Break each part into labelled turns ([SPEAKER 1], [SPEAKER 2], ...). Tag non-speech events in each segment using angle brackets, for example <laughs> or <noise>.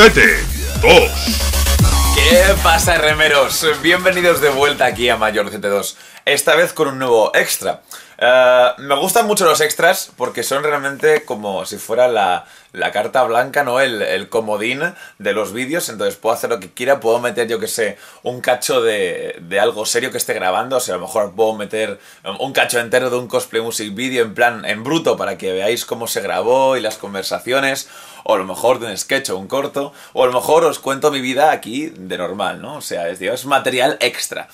[SPEAKER 1] 7, 2. ¿Qué pasa, remeros? Bienvenidos de vuelta aquí a Mayor 72 2 esta vez con un nuevo extra. Eh, me gustan mucho los extras porque son realmente como si fuera la, la carta blanca, ¿no? El, comodín de los vídeos, entonces puedo hacer lo que quiera, puedo meter, yo que sé, un cacho de, algo serio que esté grabando, o sea, a lo mejor puedo meter um, un cacho entero de un cosplay music video en plan, en bruto, para que veáis cómo se grabó y las conversaciones, o a lo mejor de un sketch o un corto, o a lo mejor os cuento mi vida aquí de normal, ¿no? O sea, es, material extra.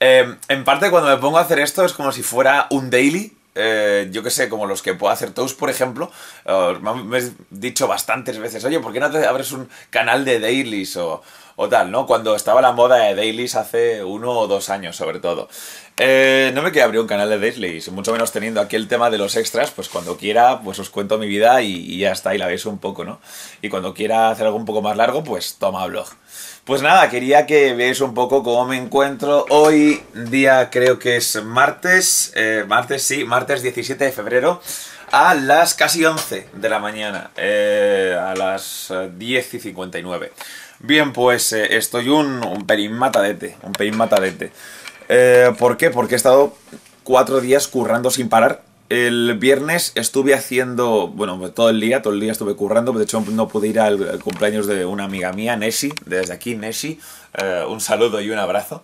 [SPEAKER 1] Em, en parte cuando me pongo a hacer esto es como si fuera un daily, eh, yo que sé, como los que puedo hacer Toast, por ejemplo, eh, me he dicho bastantes veces, oye, ¿por qué no te abres un canal de dailies o, o tal, ¿no? Cuando estaba la moda de dailies hace uno o dos años, sobre todo. Eh, no me queda abrir un canal de dailies, mucho menos teniendo aquí el tema de los extras, pues cuando quiera, pues os cuento mi vida y, ya está, y la veis un poco, ¿no? Y cuando quiera hacer algo un poco más largo, pues toma blog. Pues nada, quería que veáis un poco cómo me encuentro hoy, día creo que es martes, eh, martes sí, martes 17 de febrero, a las casi 11 de la mañana, eh, a las 10 eh, y 59. Bien, pues estoy un, un matadete, un pelín matadete. ¿Por qué? Porque he estado cuatro días currando sin parar el viernes estuve haciendo, bueno, todo el día, todo el día estuve currando, de hecho no pude ir al, cumpleaños de una amiga mía, Nessie, desde aquí, Nessie, eh, un saludo y un abrazo.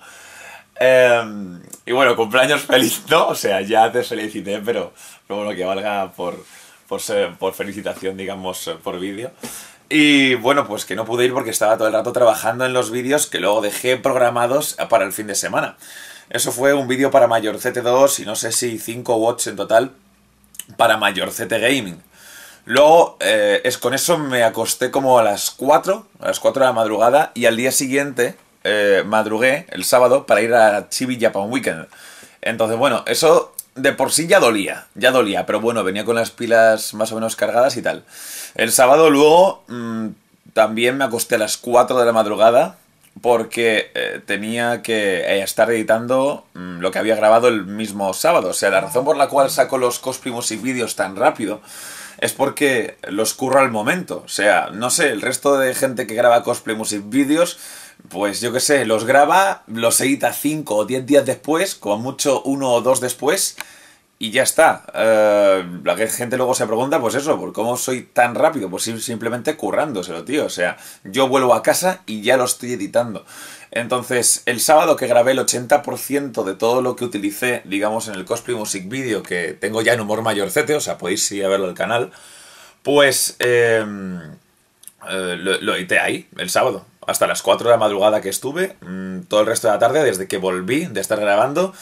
[SPEAKER 1] Eh, y bueno, cumpleaños feliz, ¿no? O sea, ya te felicité, pero, bueno, que valga por, por, por felicitación, digamos, por vídeo. Y bueno, pues que no pude ir porque estaba todo el rato trabajando en los vídeos que luego dejé programados para el fin de semana. Eso fue un vídeo para mayor ct 2 y no sé si 5 watts en total para mayor CT Gaming. Luego, eh, es, con eso me acosté como a las 4, a las 4 de la madrugada y al día siguiente eh, madrugué el sábado para ir a Chibi Japan Weekend. Entonces, bueno, eso de por sí ya dolía, ya dolía, pero bueno, venía con las pilas más o menos cargadas y tal. El sábado luego mm, también me acosté a las 4 de la madrugada porque eh, tenía que estar editando mm, lo que había grabado el mismo sábado. O sea, la razón por la cual saco los cosplay y vídeos tan rápido es porque los curro al momento. O sea, no sé, el resto de gente que graba cosplay music vídeos, pues yo qué sé, los graba, los edita 5 o 10 días después, como mucho uno o dos después, y ya está. Eh, la la gente luego se pregunta, pues eso, ¿por pues, cómo soy tan rápido? Pues simplemente currándoselo, tío. O sea, yo vuelvo a casa y ya lo estoy editando. Entonces, el sábado que grabé el 80% de todo lo que utilicé, digamos, en el cosplay music video, que tengo ya en humor mayorcete, o sea, podéis ir a verlo al canal, pues em, eh, lo, lo edité ahí, el sábado hasta las 4 de la madrugada que estuve, mm, todo el resto de la tarde, desde que volví de estar grabando,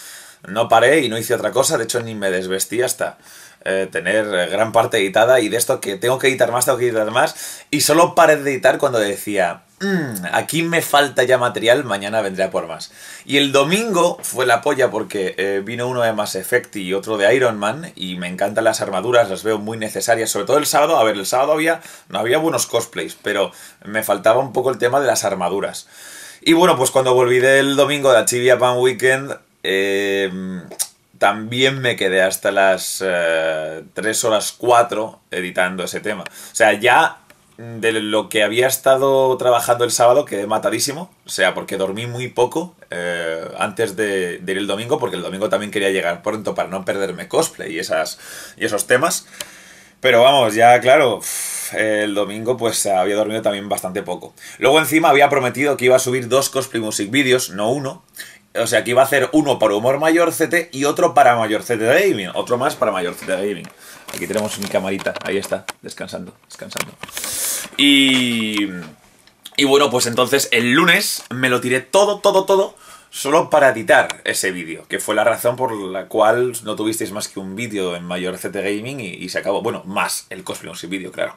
[SPEAKER 1] no paré y no hice otra cosa, de hecho ni me desvestí hasta eh, tener eh, gran parte editada y de esto que tengo que editar más, tengo que editar más y solo paré de editar cuando decía, mm, aquí me falta ya material, mañana vendré a por más. Y el domingo fue la polla porque eh, vino uno de Mass Effect y otro de Iron Man y me encantan las armaduras, las veo muy necesarias, sobre todo el sábado, a ver, el sábado había, no había buenos cosplays, pero me faltaba un poco el tema de las armaduras. Y bueno, pues cuando volví del domingo de la Pan Weekend, Em, también me quedé hasta las 3 eh, horas 4 editando ese tema. O sea, ya de lo que había estado trabajando el sábado quedé matadísimo. O sea, porque dormí muy poco eh, antes de, ir el domingo, porque el domingo también quería llegar pronto para no perderme cosplay y, esas, y esos temas. Pero vamos, ya claro, el domingo pues había dormido también bastante poco. Luego encima había prometido que iba a subir dos cosplay music videos, no uno, o sea, aquí iba a hacer uno para humor Mayor CT y otro para Mayor de gaming. Otro más para Mayor de gaming. Aquí tenemos mi camarita, ahí está, descansando, descansando. Y... Y bueno, pues entonces el lunes me lo tiré todo, todo, todo, solo para editar ese vídeo, que fue la razón por la cual no tuvisteis más que un vídeo en Mayor CT Gaming y, se acabó. Bueno, más el Cosplay Music vídeo, claro.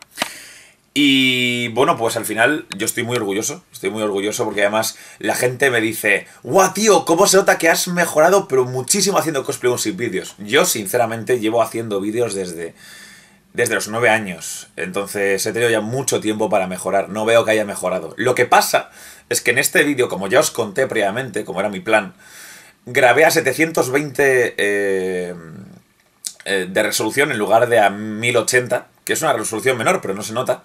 [SPEAKER 1] Y bueno, pues al final yo estoy muy orgulloso, estoy muy orgulloso porque además la gente me dice, guau tío, cómo se nota que has mejorado, pero muchísimo haciendo cosplay music vídeos. Yo sinceramente llevo haciendo vídeos desde, desde los 9 años, entonces he tenido ya mucho tiempo para mejorar, no veo que haya mejorado. Lo que pasa es que en este vídeo, como ya os conté previamente, como era mi plan, grabé a 720 eh, eh, de resolución en lugar de a 1080, que es una resolución menor, pero no se nota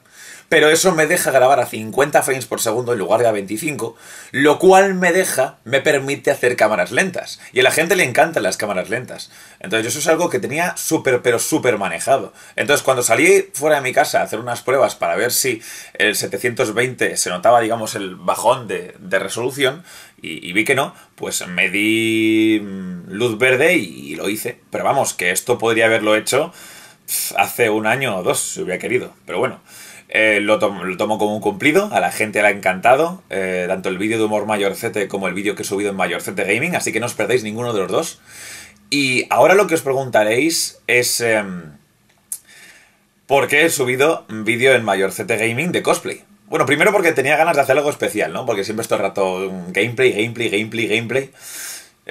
[SPEAKER 1] pero eso me deja grabar a 50 frames por segundo en lugar de a 25, lo cual me deja, me permite hacer cámaras lentas. Y a la gente le encantan las cámaras lentas. Entonces eso es algo que tenía súper, pero súper manejado. Entonces cuando salí fuera de mi casa a hacer unas pruebas para ver si el 720 se notaba, digamos, el bajón de, resolución, y, vi que no, pues me di mm, luz verde y, y lo hice. Pero vamos, que esto podría haberlo hecho hace un año o dos, si hubiera querido. Pero bueno. Eh, lo, tomo, como un cumplido, a la gente le ha encantado, eh, tanto el vídeo de Humor Mayorcete como el vídeo que he subido en Mayorcete Gaming, así que no os perdéis ninguno de los dos. Y ahora lo que os preguntaréis es em, por qué he subido un vídeo en Mayorcete Gaming de cosplay. Bueno, primero porque tenía ganas de hacer algo especial, ¿no? Porque siempre estoy rato mm, gameplay, gameplay, gameplay, gameplay.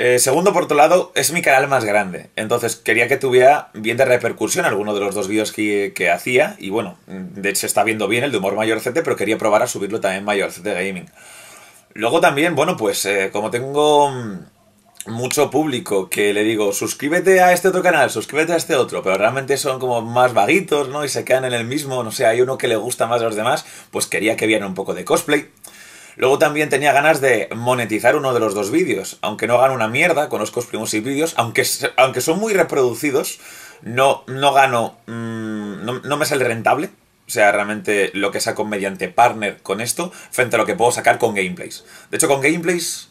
[SPEAKER 1] Eh, segundo, por otro lado, es mi canal más grande. Entonces quería que tuviera bien de repercusión alguno de los dos vídeos que, hacía. Y bueno, de hecho está viendo bien el de humor CT, pero quería probar a subirlo también Mayor de gaming. Luego también, bueno, pues eh, como tengo mm, mucho público que le digo, suscríbete a este otro canal, suscríbete a este otro, pero realmente son como más vaguitos, ¿no? Y se quedan en el mismo, no sé, hay uno que le gusta más a los demás, pues quería que vieran un poco de cosplay. Luego también tenía ganas de monetizar uno de los dos vídeos, aunque no gano una mierda con los primos y vídeos, aunque, aunque son muy reproducidos, no, no gano, mm, no, me sale rentable, o sea, realmente lo que saco mediante partner con esto, frente a lo que puedo sacar con gameplays. De hecho, con gameplays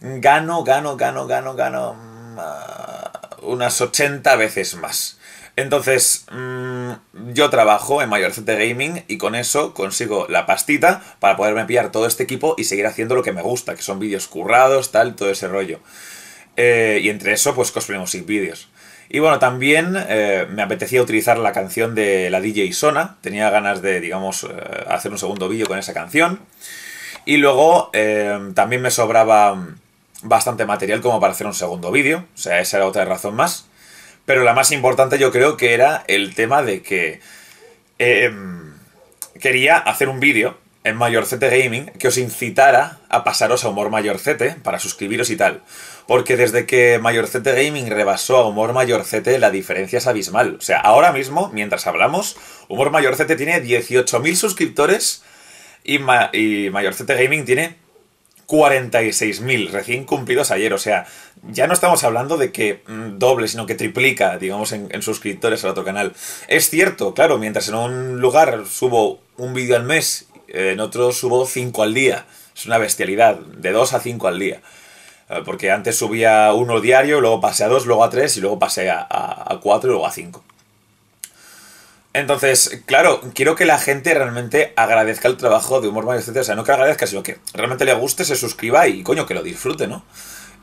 [SPEAKER 1] gano, gano, gano, gano, gano mm, ah, unas 80 veces más. Entonces, mm, yo trabajo en de Gaming y con eso consigo la pastita para poderme pillar todo este equipo y seguir haciendo lo que me gusta, que son vídeos currados, tal, todo ese rollo. Eh, y entre eso, pues cosplay music vídeos. Y bueno, también eh, me apetecía utilizar la canción de la DJ Sona. Tenía ganas de, digamos, eh, hacer un segundo vídeo con esa canción. Y luego también me sobraba bastante material como para hacer un segundo vídeo. O sea, esa era otra razón más. Pero la más importante yo creo que era el tema de que em, quería hacer un vídeo en Mayorcete Gaming que os incitara a pasaros a Humor Mayorcete para suscribiros y tal. Porque desde que Mayorcete Gaming rebasó a Humor Mayorcete, la diferencia es abismal. O sea, ahora mismo, mientras hablamos, Humor Mayorcete tiene 18.000 suscriptores y, y Mayorcete Gaming tiene 46.000 recién cumplidos ayer. O sea, ya no estamos hablando de que mm, doble, sino que triplica, digamos, en, suscriptores al otro canal. Es cierto, claro, mientras en un lugar subo un vídeo al mes, en otro subo 5 al día. Es una bestialidad, de 2 a 5 al día. Eh, porque antes subía uno diario, luego pasé a dos, luego a tres y luego pasé a, 4 y luego a 5. Entonces, claro, quiero que la gente realmente agradezca el trabajo de Humor Mayorcete, O sea, no que agradezca, sino que realmente le guste, se suscriba y, coño, que lo disfrute, ¿no?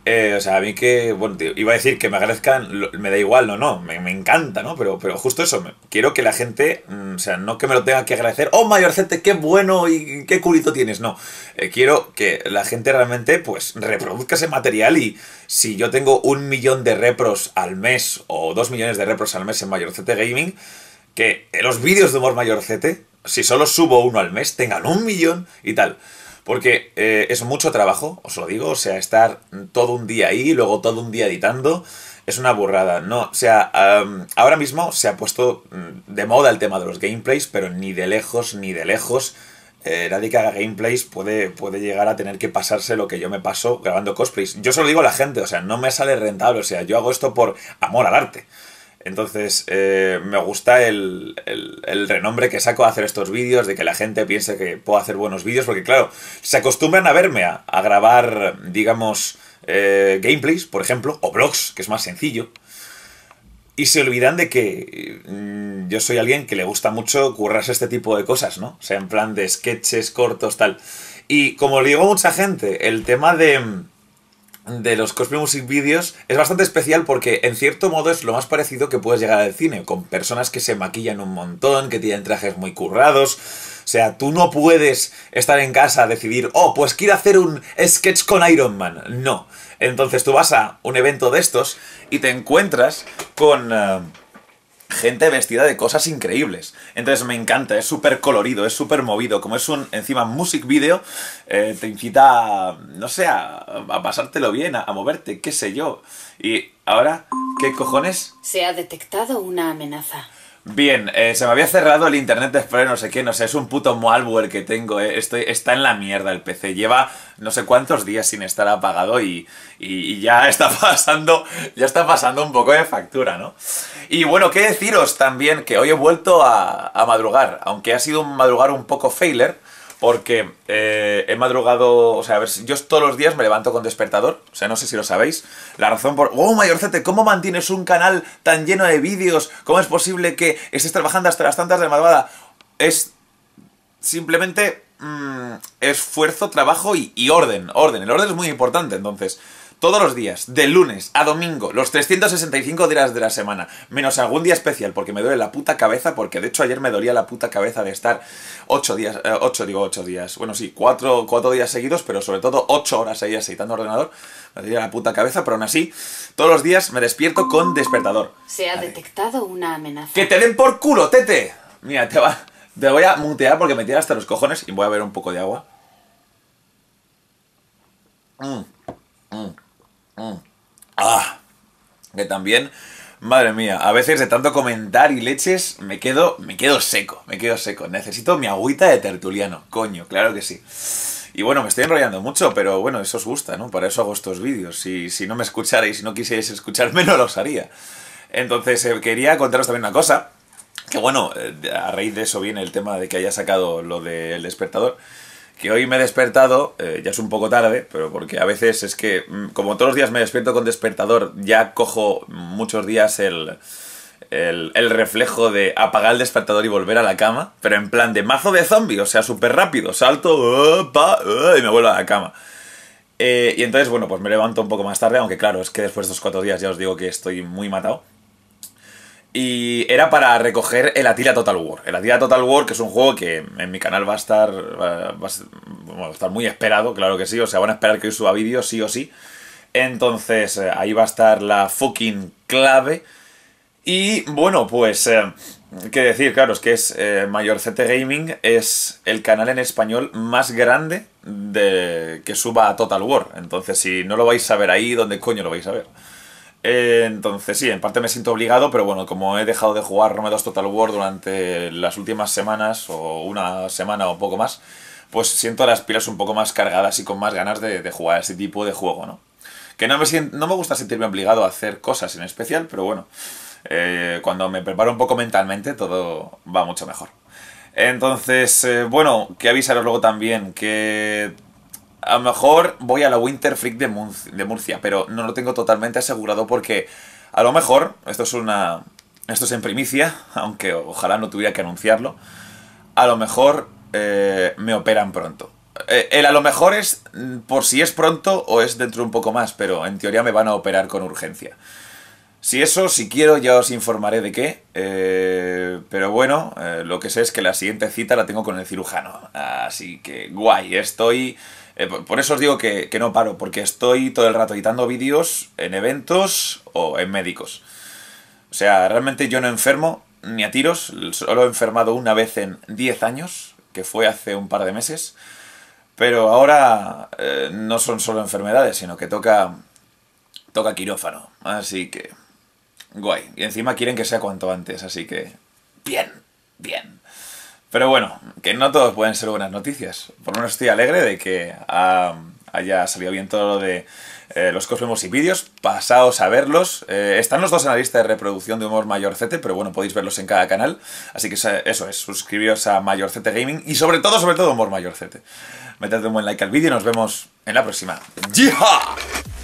[SPEAKER 1] Eh, o sea, a mí que, bueno, iba a decir que me agradezcan, me da igual, no, no, me, encanta, ¿no? Pero, pero justo eso, quiero que la gente, mm, o sea, no que me lo tenga que agradecer, oh, mayorcete, qué bueno y qué culito tienes, no. Eh, quiero que la gente realmente, pues, reproduzca ese material y si yo tengo un millón de repros al mes o dos millones de repros al mes en mayorcete gaming, que los vídeos de humor mayorcete, si solo subo uno al mes, tengan un millón y tal. Porque eh, es mucho trabajo, os lo digo, o sea, estar todo un día ahí, luego todo un día editando, es una burrada. No, o sea, ahora mismo se ha puesto mm, de moda el tema de los gameplays, pero ni de lejos, ni de lejos. Eh, nadie que haga gameplays puede, puede llegar a tener que pasarse lo que yo me paso grabando cosplays. Yo solo lo digo a la gente, o sea, no me sale rentable, o sea, yo hago esto por amor al arte. Entonces, eh, me gusta el, el, renombre que saco a hacer estos vídeos, de que la gente piense que puedo hacer buenos vídeos, porque claro, se acostumbran a verme a, grabar, digamos, eh, gameplays, por ejemplo, o blogs, que es más sencillo. Y se olvidan de que mm, yo soy alguien que le gusta mucho currarse este tipo de cosas, ¿no? O sea, en plan de sketches cortos, tal. Y como le digo a mucha gente, el tema de de los cosplay music videos es bastante especial porque en cierto modo es lo más parecido que puedes llegar al cine, con personas que se maquillan un montón, que tienen trajes muy currados. O sea, tú no puedes estar en casa a decidir, oh, pues quiero hacer un sketch con Iron Man. No. Entonces tú vas a un evento de estos y te encuentras con... Eh, gente vestida de cosas increíbles. Entonces me encanta, es súper colorido, es súper movido. Como es un, encima, music video, eh, te incita, a, no sé, a, pasártelo bien, a, moverte, qué sé yo. Y ahora, ¿qué cojones? Se ha detectado una amenaza. Bien, eh, se me había cerrado el Internet Explorer, no sé qué, no sé, es un puto malware que tengo, eh. está en la mierda el PC, lleva no sé cuántos días sin estar apagado y, y, ya <laughs> está pasando, ya está pasando un poco de factura, ¿no? Y bueno, qué deciros también, que hoy he vuelto a, a madrugar, aunque ha sido un madrugar un poco failer, porque eh, he madrugado, o sea, a ver, yo todos los días me levanto con despertador, o sea, no sé si lo sabéis, la razón por, oh, mayorcete, ¿cómo mantienes un canal tan lleno de vídeos? ¿Cómo es posible que estés trabajando hasta las tantas de madrugada? Es simplemente mm, esfuerzo, trabajo y, y orden, orden, el orden es muy importante, entonces todos los días, de lunes a domingo, los 365 días de la semana, menos algún día especial, porque me duele la puta cabeza, porque de hecho ayer me dolía la puta cabeza de estar 8 días, 8 eh, digo 8 días, bueno sí, 4, 4 días seguidos, pero sobre todo 8 horas seguidas editando ordenador, me dolía la puta cabeza, pero aún así, todos los días me despierto con despertador. Se ha detectado una amenaza. ¡Que te den por culo, tete! Mira, te voy a mutear porque me tira hasta los cojones y voy a ver un poco de agua. Mm, mm. Mm. Ah, que también, madre mía, a veces de tanto comentar y leches me quedo, me quedo seco, me quedo seco. Necesito mi agüita de tertuliano, coño, claro que sí. Y bueno, me estoy enrollando mucho, pero bueno, eso os gusta, ¿no? Para eso hago estos vídeos. Si, si no me escucharais, si no quisierais escucharme, <laughs> no los haría. Entonces, eh, quería contaros también una cosa, que bueno, eh, a raíz de eso viene el tema de que haya sacado lo del despertador que hoy me he despertado, eh, ya es un poco tarde, pero porque a veces es que, mm, como todos los días me despierto con despertador, ya cojo muchos días el, reflejo de apagar el despertador y volver a la cama, pero en plan de mazo de zombie, o sea, súper rápido, salto, pa, eh, y me vuelvo a la cama. Eh, y entonces, bueno, pues me levanto un poco más tarde, aunque claro, es que después de estos cuatro días ya os digo que estoy muy matado. Y era para recoger el Atila Total War. El Atila Total War, que es un juego que en mi canal va a estar, va a, estar muy esperado, claro que sí. O sea, van a esperar que hoy suba vídeo, sí o sí. Entonces, eh, ahí va a estar la fucking clave. Y bueno, pues, Que eh, qué decir, claro, es que es eh, Mayor Mayorcete Gaming, es el canal en español más grande de, que suba a Total War. Entonces, si no lo vais a ver ahí, ¿dónde coño lo vais a ver? Eh, entonces sí, en parte me siento obligado, pero bueno, como he dejado de jugar Rome 2 Total War durante las últimas semanas, o una semana o poco más, pues siento las pilas un poco más cargadas y con más ganas de, jugar a este tipo de juego, ¿no? Que no me, no me gusta sentirme obligado a hacer cosas en especial, pero bueno, eh, cuando me preparo un poco mentalmente todo va mucho mejor. Entonces, eh, bueno, que avisaros luego también que a lo mejor voy a la Winter Freak de, Murcia, pero no lo tengo totalmente asegurado porque a lo mejor, esto es una. Esto es en primicia, <laughs> aunque ojalá no tuviera que anunciarlo. A lo mejor eh, me operan pronto. Eh, el a lo mejor es mm, por si es pronto o es dentro un poco más, pero en teoría me van a operar con urgencia. Si eso, si quiero, ya os informaré de qué. Eh, pero bueno, lo que sé es que la siguiente cita la tengo con el cirujano. Así que guay, estoy eh, por eso os digo que, no paro, porque estoy todo el rato editando vídeos en eventos o en médicos. O sea, realmente yo no enfermo ni a tiros, solo he enfermado una vez en 10 años, que fue hace un par de meses. Pero ahora eh, no son solo enfermedades, sino que toca, toca quirófano. Así que guay. Y encima quieren que sea cuanto antes, así que bien, bien. Pero bueno, que no todos pueden ser buenas noticias. Por lo menos estoy alegre de que ah, haya salido bien todo lo de eh, los cosmos y vídeos. Pasaos a verlos. Eh, están los dos en la lista de reproducción de Humor Mayor Mayorcete, pero bueno, podéis verlos en cada canal. Así que eso es, suscribiros a Mayorcete Gaming y sobre todo, sobre todo, Humor Mayorcete. Metad un buen like al vídeo y nos vemos en la próxima. ¡Jiha!